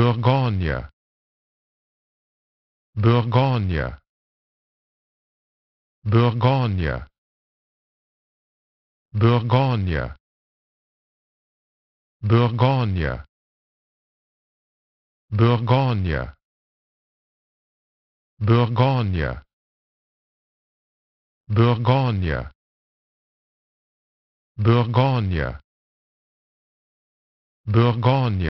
Bourgogne, Bourgogne, Bourgogne, Bourgogne, Bourgogne, Bourgogne, Bourgogne, Bourgogne, Bourgogne, Bourgogne.